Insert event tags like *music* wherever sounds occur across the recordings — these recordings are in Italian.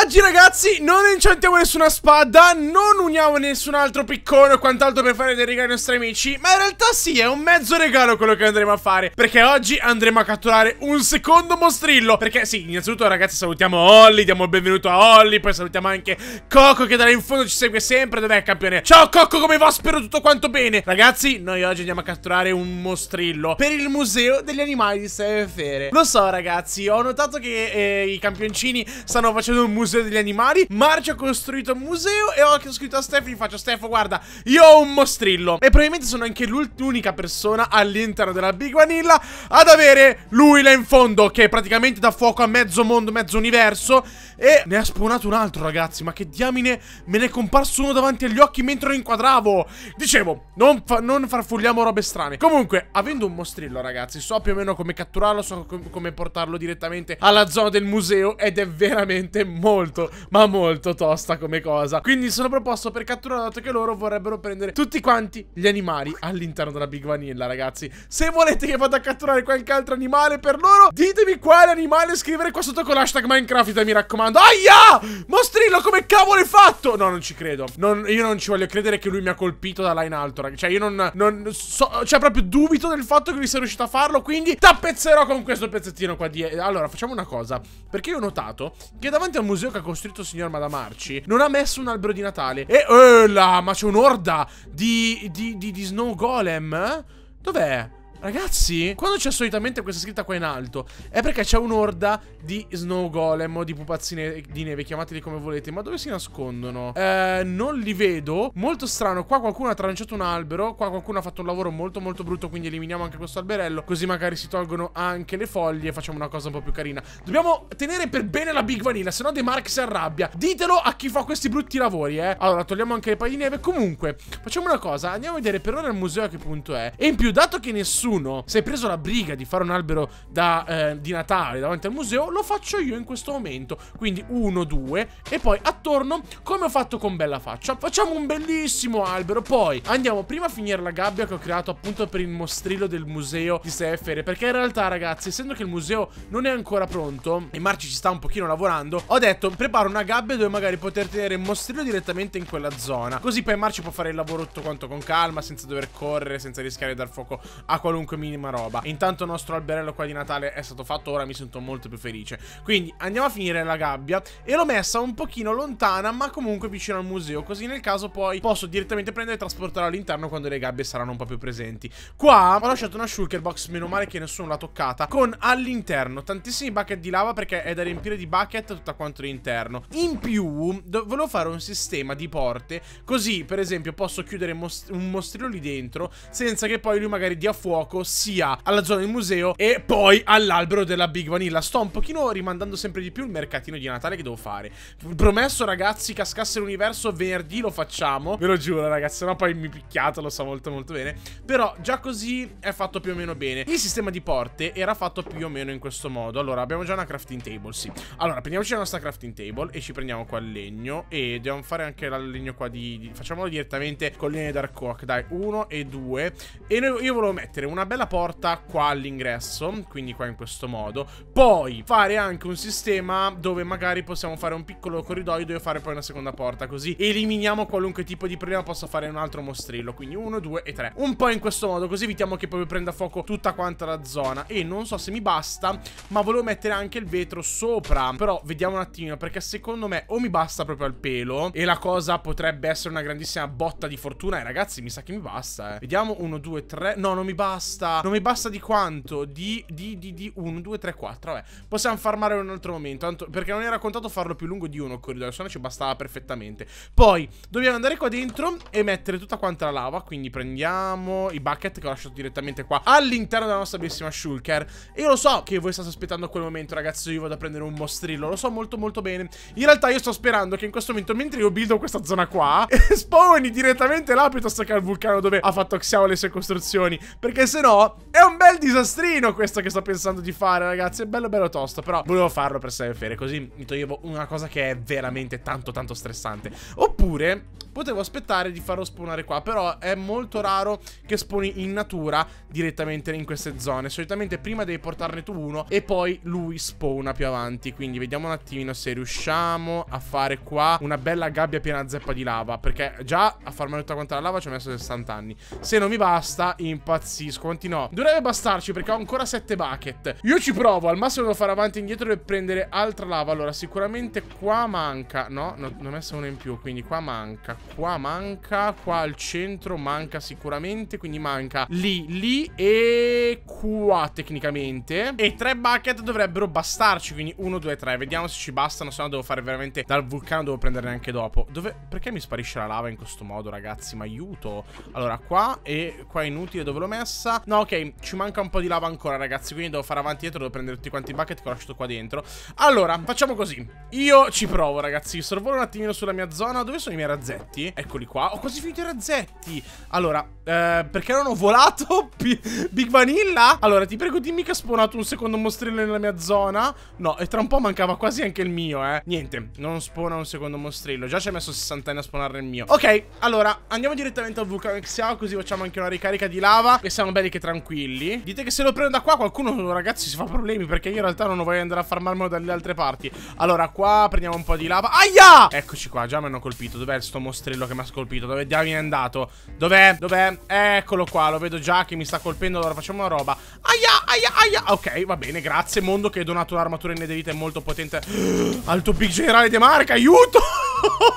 Oggi ragazzi non incendiamo nessuna spada, non uniamo nessun altro piccone o quant'altro per fare dei regali ai nostri amici Ma in realtà sì, è un mezzo regalo quello che andremo a fare Perché oggi andremo a catturare un secondo mostrillo Perché sì, innanzitutto ragazzi salutiamo Olli, diamo il benvenuto a Olli Poi salutiamo anche Coco che da là in fondo ci segue sempre Dov'è campione? Ciao Coco, come va? Spero tutto quanto bene Ragazzi, noi oggi andiamo a catturare un mostrillo Per il museo degli animali di Seve Fere Lo so ragazzi, ho notato che eh, i campioncini stanno facendo un museo museo degli animali. Marge ha costruito un museo e ho scritto a Stefano, gli faccio Stefano guarda, io ho un mostrillo. E probabilmente sono anche l'unica persona all'interno della Big Vanilla ad avere lui là in fondo, che praticamente dà fuoco a mezzo mondo, mezzo universo. E ne ha spawnato un altro, ragazzi. Ma che diamine me ne è comparso uno davanti agli occhi mentre lo inquadravo. Dicevo, non, fa non farfulliamo robe strane. Comunque, avendo un mostrillo, ragazzi, so più o meno come catturarlo, so com come portarlo direttamente alla zona del museo. Ed è veramente molto molto, ma molto tosta come cosa. Quindi sono proposto per catturare, dato che loro vorrebbero prendere tutti quanti gli animali all'interno della Big Vanilla, ragazzi. Se volete che vada a catturare qualche altro animale per loro, ditemi quale animale scrivere qua sotto con l'hashtag Minecraft, mi raccomando. Aia! Mostrillo, come cavolo è fatto? No, non ci credo. Non, io non ci voglio credere che lui mi ha colpito da là in alto, ragazzi. Cioè, io non... non so, cioè, proprio dubito del fatto che lui sia riuscito a farlo, quindi tappezzerò con questo pezzettino qua di... Allora, facciamo una cosa. Perché io ho notato che davanti al museo museo che ha costruito il signor Madamarci non ha messo un albero di Natale. E eh, là, ma c'è un'orda di, di, di, di snow golem? Eh? Dov'è? Ragazzi, quando c'è solitamente questa scritta qua in alto è perché c'è un'orda di snow golem o di pupazzine di neve, chiamateli come volete. Ma dove si nascondono? Eh, non li vedo. Molto strano. Qua qualcuno ha tranciato un albero. Qua qualcuno ha fatto un lavoro molto molto brutto, quindi eliminiamo anche questo alberello. Così magari si tolgono anche le foglie e facciamo una cosa un po' più carina. Dobbiamo tenere per bene la Big Vanilla, se no De Mark si arrabbia. Ditelo a chi fa questi brutti lavori, eh. Allora, togliamo anche le palle di neve. Comunque, facciamo una cosa. Andiamo a vedere per ora il museo a che punto è. E in più, dato che nessuno nessuno si è preso la briga di fare un albero da, eh, di Natale davanti al museo, lo faccio io in questo momento. Quindi uno, due e poi attorno, come ho fatto con Bella Faccia, facciamo un bellissimo albero. Poi andiamo prima a finire la gabbia che ho creato appunto per il mostrillo del museo di Sefere. Perché in realtà, ragazzi, essendo che il museo non è ancora pronto e Marci ci sta un pochino lavorando, ho detto preparo una gabbia dove magari poter tenere il mostrillo direttamente in quella zona. Così poi Marci può fare il lavoro tutto quanto con calma, senza dover correre, senza rischiare di dar fuoco a qualunque qualunque minima roba. intanto il nostro alberello qua di Natale è stato fatto, ora mi sento molto più felice. Quindi andiamo a finire la gabbia e l'ho messa un pochino lontana, ma comunque vicino al museo, così nel caso poi posso direttamente prendere e trasportarla all'interno quando le gabbie saranno un po' più presenti. Qua ho lasciato una shulker box, meno male che nessuno l'ha toccata, con all'interno tantissimi bucket di lava perché è da riempire di bucket tutto quanto l'interno. In più, volevo fare un sistema di porte, così per esempio posso chiudere most un mostrillo lì dentro senza che poi lui magari dia fuoco gioco sia alla zona del museo e poi all'albero della Big Vanilla. Sto un pochino rimandando sempre di più il mercatino di Natale che devo fare. Promesso ragazzi, cascasse l'universo, venerdì lo facciamo. Ve lo giuro ragazzi, no poi mi picchiate, lo so molto molto bene. Però già così è fatto più o meno bene. Il sistema di porte era fatto più o meno in questo modo. Allora, abbiamo già una crafting table, sì. Allora, prendiamoci la nostra crafting table e ci prendiamo qua il legno. E dobbiamo fare anche il legno qua di... di facciamolo direttamente con le linee Dark Oak. Dai, uno e due. E noi, io volevo mettere una una bella porta qua all'ingresso, quindi qua in questo modo. Poi fare anche un sistema dove magari possiamo fare un piccolo corridoio dove fare poi una seconda porta, così eliminiamo qualunque tipo di problema possa fare un altro mostrillo, quindi uno, due e 3. Un po' in questo modo, così evitiamo che poi prenda fuoco tutta quanta la zona. E non so se mi basta, ma volevo mettere anche il vetro sopra, però vediamo un attimo, perché secondo me o mi basta proprio al pelo e la cosa potrebbe essere una grandissima botta di fortuna. E ragazzi, mi sa che mi basta, eh. Vediamo uno, due, tre, no non mi basta basta. Non mi basta di quanto? Di, di, di, di 1, 2, 3, 4. Vabbè, possiamo farmare un altro momento. Tanto, perché non era contato farlo più lungo di uno il corridoio. Se no ci bastava perfettamente. Poi, dobbiamo andare qua dentro e mettere tutta quanta la lava. Quindi prendiamo i bucket che ho lasciato direttamente qua all'interno della nostra bellissima shulker. E io lo so che voi state aspettando quel momento, ragazzi. Io vado a prendere un mostrillo. Lo so molto, molto bene. In realtà, io sto sperando che in questo momento, mentre io buildo questa zona qua, *laughs* spawni direttamente là piuttosto che al vulcano dove ha fatto Xiao le sue costruzioni. Perché se no è un bel disastrino questo che sto pensando di fare, ragazzi. È bello bello tosto, però volevo farlo per Seven così mi toglievo una cosa che è veramente tanto tanto stressante. Oppure potevo aspettare di farlo spawnare qua, però è molto raro che sponi in natura direttamente in queste zone. Solitamente prima devi portarne tu uno e poi lui spawna più avanti, quindi vediamo un attimino se riusciamo a fare qua una bella gabbia piena zeppa di lava, perché già a farmela tutta quanta la lava ci ho messo 60 anni. Se non mi basta, impazzisco capisco quanti no. Dovrebbe bastarci perché ho ancora 7 bucket. Io ci provo, al massimo devo fare avanti e indietro e prendere altra lava. Allora, sicuramente qua manca. No, no ne ho messo una in più, quindi qua manca. Qua manca, qua al centro manca sicuramente, quindi manca lì, lì e qua tecnicamente. E tre bucket dovrebbero bastarci, quindi uno, due, tre Vediamo se ci bastano, se no devo fare veramente dal vulcano, devo prenderne anche dopo. Dove... Perché mi sparisce la lava in questo modo, ragazzi? Ma aiuto! Allora, qua e qua è inutile dove l'ho messa forza No ok ci manca un po' di lava ancora ragazzi Quindi devo fare avanti e dietro Devo prendere tutti quanti i bucket che ho lasciato qua dentro Allora facciamo così Io ci provo ragazzi Sorvolo un attimino sulla mia zona Dove sono i miei razzetti? Eccoli qua Ho quasi finito i razzetti Allora eh, Perché non ho volato? *laughs* Big Vanilla? Allora ti prego dimmi che ha spawnato un secondo mostrello nella mia zona No e tra un po' mancava quasi anche il mio eh Niente Non spona un secondo mostrello Già ci ha messo 60 anni a spawnare il mio Ok allora andiamo direttamente al vulcano Xiao Così facciamo anche una ricarica di lava E siamo belli che tranquilli. Dite che se lo prendo da qua qualcuno, ragazzi, si fa problemi perché io in realtà non voglio andare a farmarmelo dalle altre parti. Allora, qua prendiamo un po' di lava. Aia! Eccoci qua, già mi hanno colpito. Dov'è sto mostrello che mi ha scolpito? Dove diavolo è andato? Dov'è? Dov'è? Eccolo qua, lo vedo già che mi sta colpendo. Allora facciamo una roba. Aia, aia, aia. Ok, va bene, grazie mondo che hai donato un'armatura in nederita molto potente *gasps* al big generale di Marca. Aiuto!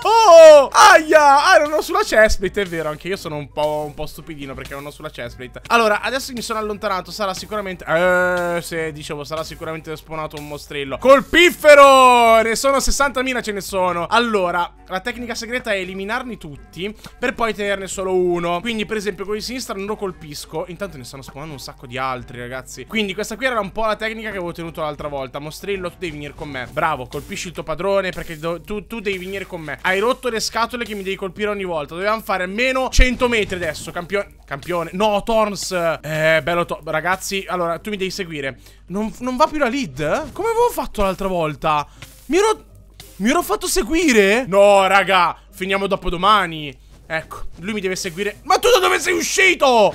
oh, *laughs* Aia! Ah, non ho sulla chestplate, è vero, anche io sono un po', un po', stupidino perché non ho sulla chestplate. Allora, adesso mi sono allontanato, sarà sicuramente... Eh, se dicevo, sarà sicuramente spawnato un mostrello. Col Ne sono 60.000, ce ne sono. Allora, la tecnica segreta è eliminarli tutti per poi tenerne solo uno. Quindi, per esempio, con il sinistra non lo colpisco. Intanto ne stanno spawnando un sacco di altri, ragazzi. Quindi, questa qui era un po' la tecnica che avevo tenuto l'altra volta. Mostrello, tu devi venire con me. Bravo, colpisci il tuo padrone perché tu, tu devi venire con me con me. Hai rotto le scatole che mi devi colpire ogni volta. Dovevamo fare almeno 100 metri adesso, campione. Campione. No, Torns. Eh, bello, to ragazzi. Allora, tu mi devi seguire. Non, non va più la lead? Come avevo fatto l'altra volta? Mi ero... Mi ero fatto seguire? No, raga. Finiamo dopo domani. Ecco, lui mi deve seguire. Ma tu da dove sei uscito?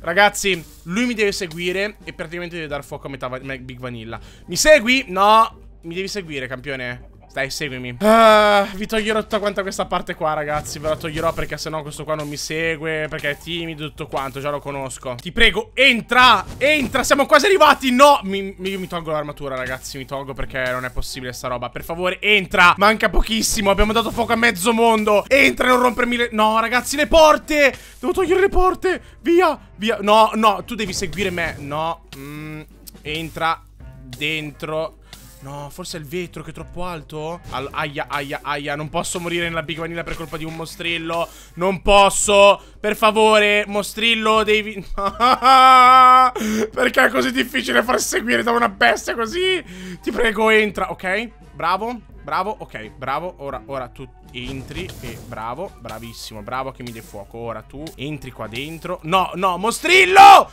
Ragazzi, lui mi deve seguire e praticamente deve dar fuoco a metà Big Vanilla. Mi segui? No, mi devi seguire, campione. Dai, seguimi. Uh, vi toglierò tutta quanta questa parte qua, ragazzi. Ve la toglierò perché sennò questo qua non mi segue, perché è timido tutto quanto, già lo conosco. Ti prego, entra! Entra! Siamo quasi arrivati! No! Mi, io mi tolgo l'armatura, ragazzi, mi tolgo perché non è possibile sta roba. Per favore, entra! Manca pochissimo, abbiamo dato fuoco a mezzo mondo. Entra, non rompermi le... No, ragazzi, le porte! Devo togliere le porte! Via! Via! No, no, tu devi seguire me. No. Mm, entra dentro No, forse è il vetro che è troppo alto. All aia, aia, aia. Non posso morire nella Big Vanilla per colpa di un mostrillo. Non posso. Per favore, mostrillo, devi... *laughs* Perché è così difficile far seguire da una bestia così? Ti prego, entra, ok? Bravo, bravo, ok, bravo. Ora, ora tu entri e bravo, bravissimo, bravo che mi dai fuoco. Ora tu entri qua dentro. No, no, mostrillo!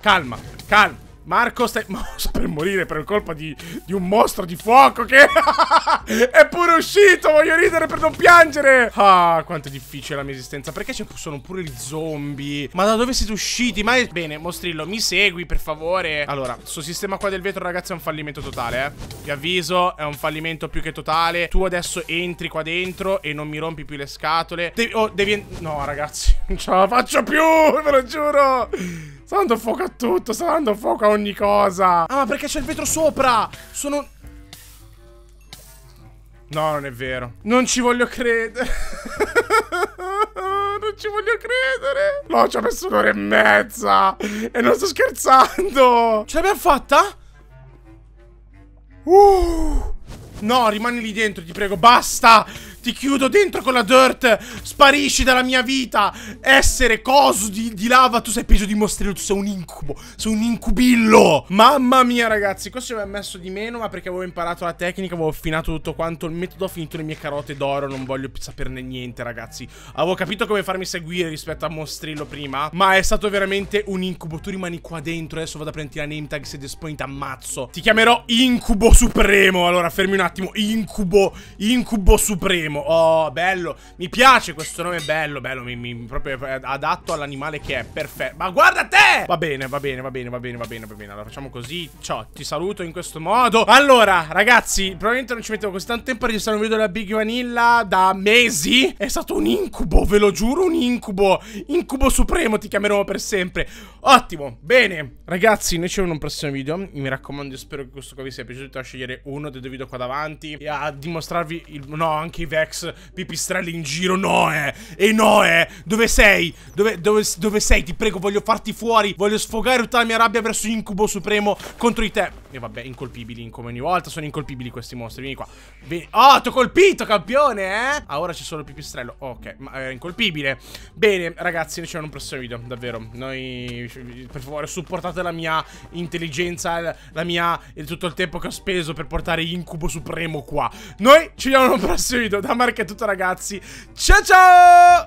Calma, calma. Marco stai *laughs* per morire per colpa di, di, un mostro di fuoco che *laughs* è pure uscito, voglio ridere per non piangere Ah, quanto è difficile la mia esistenza, perché ci sono pure i zombie Ma da dove siete usciti? Ma... Bene, mostrillo, mi segui per favore Allora, sto sistema qua del vetro ragazzi è un fallimento totale, eh Vi avviso, è un fallimento più che totale Tu adesso entri qua dentro e non mi rompi più le scatole Devi... Oh, devi... No ragazzi, *laughs* non ce la faccio più, ve lo giuro Sta dando fuoco a tutto, sta dando fuoco a ogni cosa. Ah, ma perché c'è il vetro sopra? Sono... No, non è vero. Non ci voglio credere. *laughs* non ci voglio credere. No, ci ho messo un'ora e mezza. E non sto scherzando. Ce l'abbiamo fatta? Uh. No, rimani lì dentro, ti prego. Basta. Ti chiudo dentro con la dirt Sparisci dalla mia vita Essere coso di, di lava Tu sei peggio di mostrello Tu sei un incubo Sei un incubillo Mamma mia ragazzi Questo mi ha messo di meno Ma perché avevo imparato la tecnica Avevo affinato tutto quanto Il metodo ha finito le mie carote d'oro Non voglio saperne niente ragazzi Avevo capito come farmi seguire Rispetto a mostrello prima Ma è stato veramente un incubo Tu rimani qua dentro Adesso vado a prendere la name tag Se despoint ammazzo Ti chiamerò incubo supremo Allora fermi un attimo Incubo Incubo supremo Primo. Oh, bello. Mi piace questo nome, bello, bello. Mi, mi, proprio eh, adatto all'animale che è. Perfetto. Ma guarda te! Va bene, va bene, va bene, va bene, va bene, va bene. Allora facciamo così. Ciao, ti saluto in questo modo. Allora, ragazzi, probabilmente non ci mettevo così tanto tempo a registrare un video della Big Vanilla da mesi. È stato un incubo, ve lo giuro, un incubo. Incubo supremo, ti chiamerò per sempre. Ottimo, bene. Ragazzi, noi ci vediamo in un prossimo video. Mi raccomando, spero che questo qua vi sia piaciuto. A scegliere uno dei due video qua davanti e a dimostrarvi il... No, anche i veri ex pipistrelli in giro. Noe! Eh. E Noe! Eh. Dove sei? Dove, dove, dove sei? Ti prego, voglio farti fuori. Voglio sfogare tutta la mia rabbia verso Incubo Supremo contro di te. E vabbè, incolpibili come ogni volta. Sono incolpibili questi mostri. Vieni qua. Vieni. Oh, ti ho colpito, campione, eh? Ah, ora c'è solo il pipistrello. Ok, ma era eh, incolpibile. Bene, ragazzi, noi ci vediamo in un prossimo video. Davvero. Noi, per favore, supportate la mia intelligenza, la mia... e tutto il tempo che ho speso per portare Incubo Supremo qua. Noi ci vediamo in un prossimo video. Dai da è tutto ragazzi, ciao ciao!